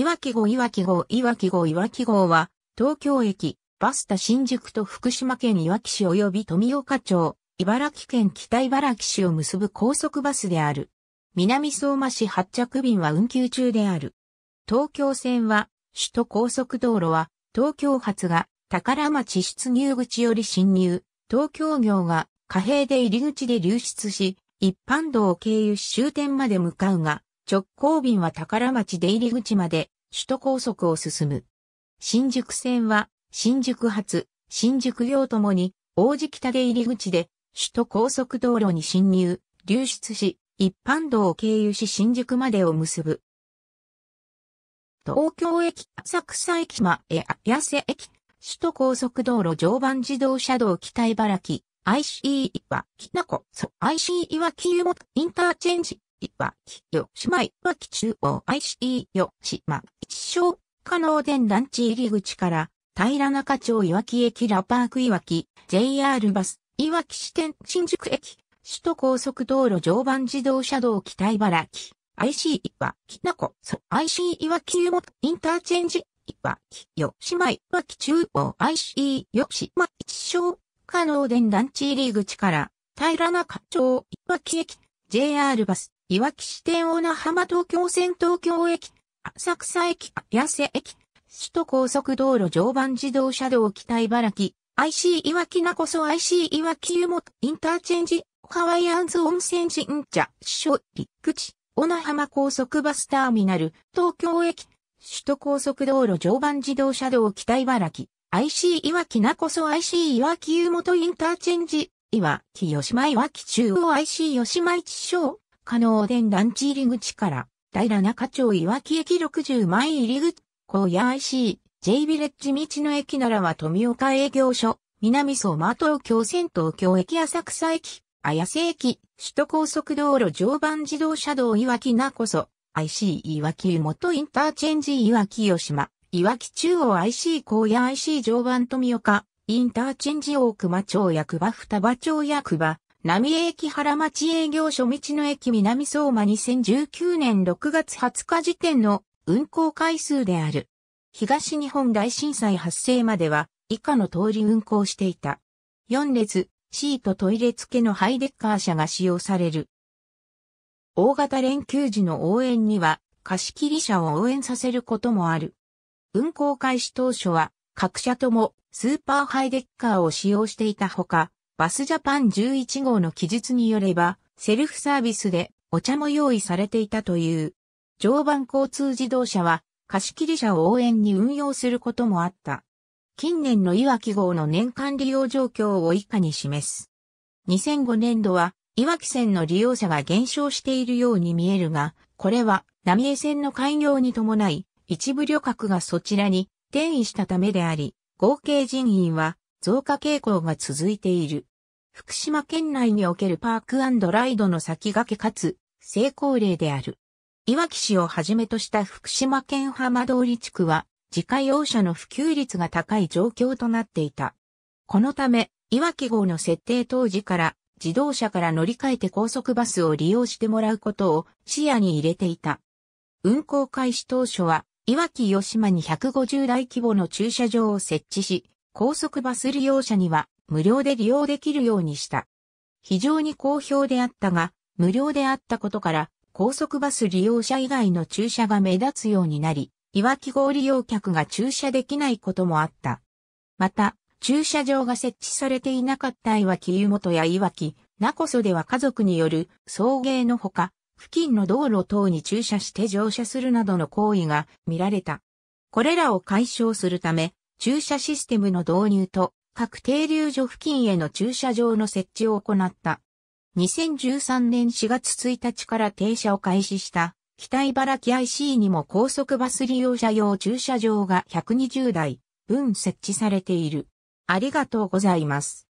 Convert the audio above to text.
岩木号岩木号岩木号岩木号は、東京駅、バスタ新宿と福島県いわき市及び富岡町、茨城県北茨城市を結ぶ高速バスである。南相馬市発着便は運休中である。東京線は、首都高速道路は、東京発が宝町出入口より進入、東京業が貨幣で入り口で流出し、一般道を経由し終点まで向かうが、直行便は宝町出入り口まで首都高速を進む。新宿線は新宿発、新宿両ともに王子北出入り口で首都高速道路に侵入、流出し、一般道を経由し新宿までを結ぶ。東京駅、浅草駅まえ、あ、痩せ駅、首都高速道路常磐自動車道北茨城、ICE は、きなこ、そ、ICE は、キユインターチェンジ、いわきよしまいわき中央 i c よしま一生可能電団地入り口から平中町いわき駅ラパークいわき JR バスいわき支店新宿駅首都高速道路常磐自動車道北茨城 IC いわきなこそ IC いわき湯本インターチェンジいわきよしまいわき中央 IC よしま一生可能電団地入り口から平中町いわき駅 JR バスいわき市店小名浜東京線東京駅、浅草駅、八瀬駅、首都高速道路常磐自動車道北茨城、IC いわきなこそ IC いわき湯本インターチェンジ、ハワイアンズ温泉神社、所、陸地、小名浜高速バスターミナル、東京駅、首都高速道路常磐自動車道北茨城、IC いわきなこそ IC いわき湯本インターチェンジ、いわき吉島いわき中央 IC 吉島一所、可能電団地入り口から、平中町岩木駅60枚入り口、高野 IC、J ビレッジ道の駅ならは富岡営業所、南相馬東京線東京駅浅草駅、綾瀬駅、首都高速道路常磐自動車道岩木なこそ、IC 岩木湯元インターチェンジ岩木吉間。岩木中央 IC 高野 IC 常磐富岡、インターチェンジ大熊町役場双葉町役場、浪江駅原町営業所道の駅南相馬2019年6月20日時点の運行回数である。東日本大震災発生までは以下の通り運行していた。4列、シートトイレ付けのハイデッカー車が使用される。大型連休時の応援には貸切車を応援させることもある。運行開始当初は各社ともスーパーハイデッカーを使用していたほか、バスジャパン11号の記述によれば、セルフサービスでお茶も用意されていたという。常磐交通自動車は貸切車を応援に運用することもあった。近年のいわき号の年間利用状況を以下に示す。2005年度は、いわき線の利用者が減少しているように見えるが、これは、浪江線の開業に伴い、一部旅客がそちらに転移したためであり、合計人員は増加傾向が続いている。福島県内におけるパークライドの先駆けかつ成功例である。いわき市をはじめとした福島県浜通り地区は自家用車の普及率が高い状況となっていた。このため、いわき号の設定当時から自動車から乗り換えて高速バスを利用してもらうことを視野に入れていた。運行開始当初は、いわき吉島に150台規模の駐車場を設置し、高速バス利用者には無料で利用できるようにした。非常に好評であったが、無料であったことから、高速バス利用者以外の駐車が目立つようになり、いわき号利用客が駐車できないこともあった。また、駐車場が設置されていなかったいわき湯本やいわき、なこそでは家族による送迎のほか、付近の道路等に駐車して乗車するなどの行為が見られた。これらを解消するため、駐車システムの導入と各停留所付近への駐車場の設置を行った。2013年4月1日から停車を開始した北茨城 IC にも高速バス利用者用駐車場が120台分設置されている。ありがとうございます。